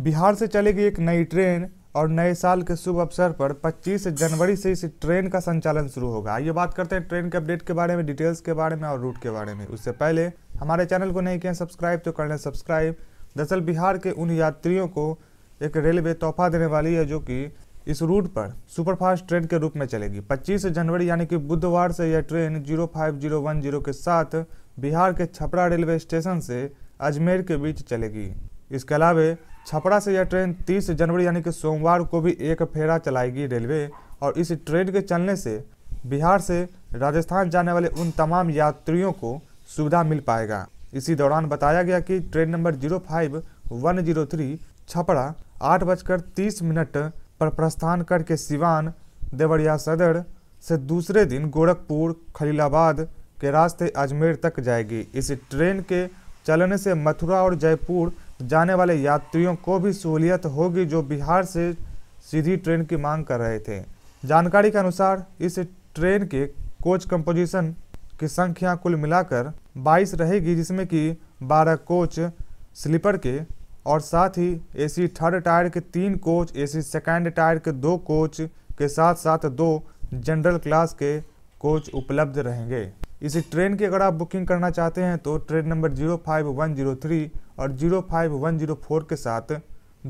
बिहार से चलेगी एक नई ट्रेन और नए साल के शुभ अवसर पर 25 जनवरी से इस ट्रेन का संचालन शुरू होगा आइए बात करते हैं ट्रेन के अपडेट के बारे में डिटेल्स के बारे में और रूट के बारे में उससे पहले हमारे चैनल को नहीं किया सब्सक्राइब तो कर लें सब्सक्राइब दरअसल बिहार के उन यात्रियों को एक रेलवे तोहफा देने वाली है जो कि इस रूट पर सुपरफास्ट ट्रेन के रूप में चलेगी पच्चीस जनवरी यानी कि बुधवार से यह ट्रेन जीरो के साथ बिहार के छपरा रेलवे स्टेशन से अजमेर के बीच चलेगी इसके अलावा छपरा से यह ट्रेन 30 जनवरी यानी कि सोमवार को भी एक फेरा चलाएगी रेलवे और इस ट्रेन के चलने से बिहार से राजस्थान जाने वाले उन तमाम यात्रियों को सुविधा मिल पाएगा इसी दौरान बताया गया कि train number zero five one zero three Chhapra आठ बजकर तीस मिनट पर प्रस्थान करके सिवान देवरिया सदर से दूसरे दिन गोरखपुर खलीलाबाद के रास्ते अजमेर तक जाएगी इस ट्रेन के चलने से मथुरा और जयपुर जाने वाले यात्रियों को भी सहूलियत होगी जो बिहार से सीधी ट्रेन की मांग कर रहे थे जानकारी के अनुसार इस ट्रेन के कोच कंपोजिशन की संख्या कुल मिलाकर 22 रहेगी जिसमें कि 12 कोच स्लीपर के और साथ ही एसी थर्ड टायर के तीन कोच एसी सेकेंड टायर के दो कोच के साथ साथ दो जनरल क्लास के कोच उपलब्ध रहेंगे इसी ट्रेन की अगर आप बुकिंग करना चाहते हैं तो train number zero five one zero three और 05104 के साथ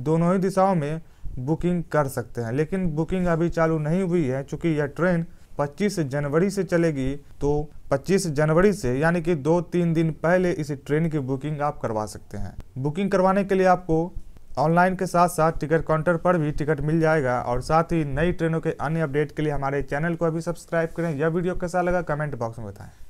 दोनों ही दिशाओं में बुकिंग कर सकते हैं लेकिन बुकिंग अभी चालू नहीं हुई है चूँकि यह ट्रेन 25 जनवरी से चलेगी तो 25 जनवरी से यानी कि दो तीन दिन पहले इस ट्रेन की बुकिंग आप करवा सकते हैं बुकिंग करवाने के लिए आपको ऑनलाइन के साथ साथ टिकट काउंटर पर भी टिकट मिल जाएगा और साथ ही नई ट्रेनों के अन्य अपडेट के लिए हमारे चैनल को अभी सब्सक्राइब करें यह वीडियो कैसा लगा कमेंट बॉक्स में बताएं